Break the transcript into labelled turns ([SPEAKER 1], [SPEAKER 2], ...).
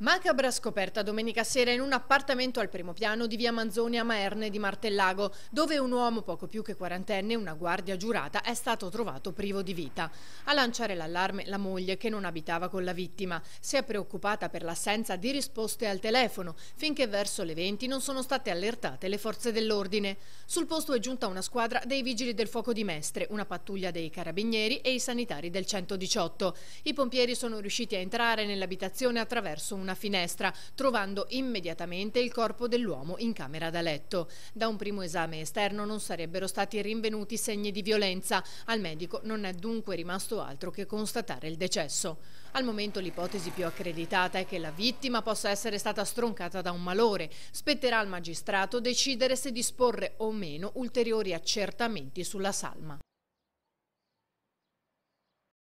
[SPEAKER 1] Macabra scoperta domenica sera in un appartamento al primo piano di via Manzoni a Maerne di Martellago, dove un uomo poco più che quarantenne, una guardia giurata, è stato trovato privo di vita. A lanciare l'allarme la moglie, che non abitava con la vittima, si è preoccupata per l'assenza di risposte al telefono, finché verso le 20 non sono state allertate le forze dell'ordine. Sul posto è giunta una squadra dei vigili del fuoco di Mestre, una pattuglia dei carabinieri e i sanitari del 118. I pompieri sono riusciti a entrare nell'abitazione attraverso una una finestra, trovando immediatamente il corpo dell'uomo in camera da letto. Da un primo esame esterno non sarebbero stati rinvenuti segni di violenza. Al medico non è dunque rimasto altro che constatare il decesso. Al momento l'ipotesi più accreditata è che la vittima possa essere stata stroncata da un malore. Spetterà al magistrato decidere se disporre o meno ulteriori accertamenti sulla salma.